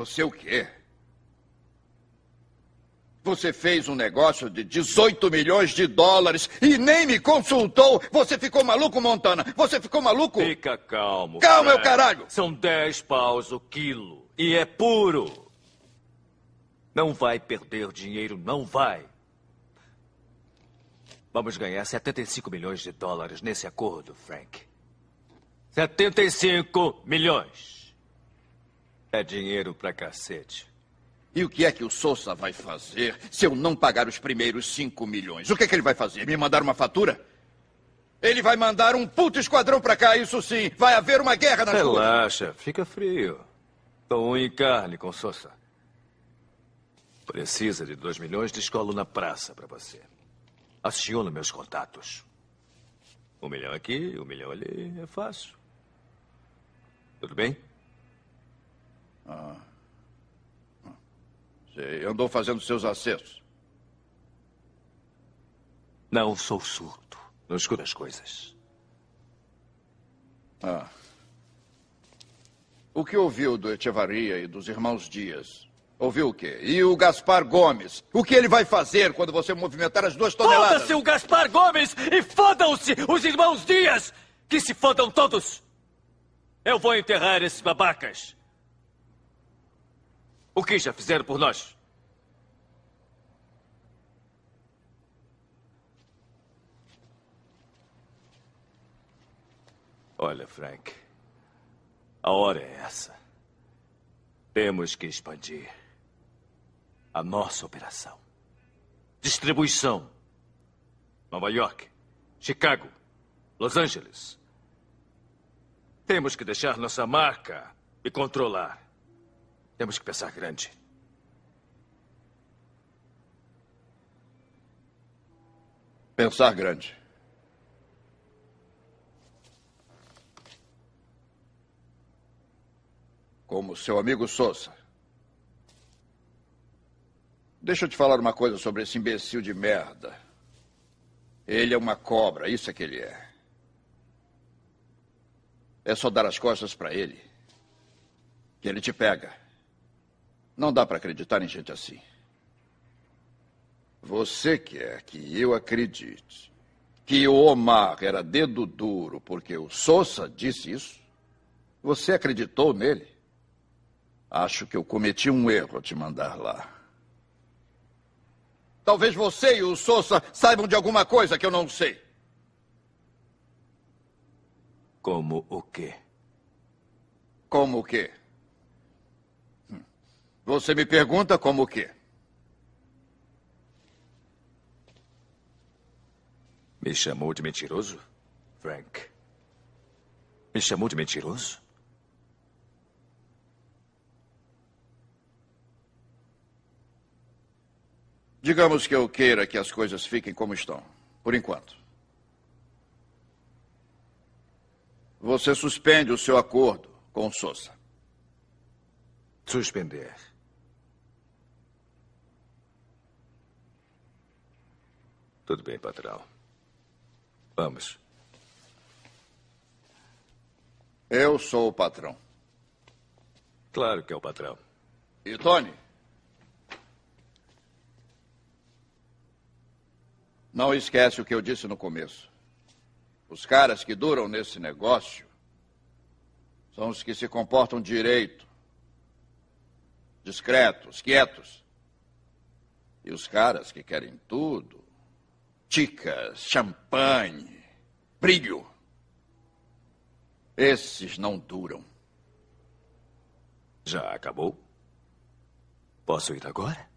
Você o quê? Você fez um negócio de 18 milhões de dólares e nem me consultou. Você ficou maluco, Montana? Você ficou maluco? Fica calmo. Calma, meu caralho! São 10 paus o quilo. E é puro. Não vai perder dinheiro, não vai. Vamos ganhar 75 milhões de dólares nesse acordo, Frank. 75 milhões. É dinheiro pra cacete. E o que é que o Sousa vai fazer se eu não pagar os primeiros 5 milhões? O que é que ele vai fazer? Me mandar uma fatura? Ele vai mandar um puto esquadrão pra cá, isso sim. Vai haver uma guerra na Relaxa, ruas. Relaxa, fica frio. Tô um em carne com Sousa. Precisa de 2 milhões, descolo na praça pra você. Aciona meus contatos. Um milhão aqui, um milhão ali, é fácil. Tudo bem? Ah. Você andou fazendo seus acessos? Não sou surdo. Não escuto as coisas. Ah. O que ouviu do Echevarria e dos irmãos Dias? Ouviu o quê? E o Gaspar Gomes? O que ele vai fazer quando você movimentar as duas toneladas? Foda-se o Gaspar Gomes e fodam-se os irmãos Dias! Que se fodam todos! Eu vou enterrar esses babacas. O que já fizeram por nós? Olha, Frank. A hora é essa. Temos que expandir a nossa operação. Distribuição. Nova York, Chicago, Los Angeles. Temos que deixar nossa marca e controlar. Temos que pensar grande. Pensar grande. Como seu amigo Sosa. Deixa eu te falar uma coisa sobre esse imbecil de merda. Ele é uma cobra, isso é que ele é. É só dar as costas para ele que ele te pega. Não dá para acreditar em gente assim. Você quer é, que eu acredite que o Omar era dedo duro porque o Sousa disse isso? Você acreditou nele? Acho que eu cometi um erro ao te mandar lá. Talvez você e o Sousa saibam de alguma coisa que eu não sei. Como o quê? Como o quê? Você me pergunta como o quê? Me chamou de mentiroso, Frank? Me chamou de mentiroso? Digamos que eu queira que as coisas fiquem como estão, por enquanto. Você suspende o seu acordo com o Sousa. Suspender. Tudo bem, patrão. Vamos. Eu sou o patrão. Claro que é o patrão. E Tony? Não esquece o que eu disse no começo. Os caras que duram nesse negócio são os que se comportam direito, discretos, quietos. E os caras que querem tudo ticas, champanhe, brilho. Esses não duram. Já acabou? Posso ir agora?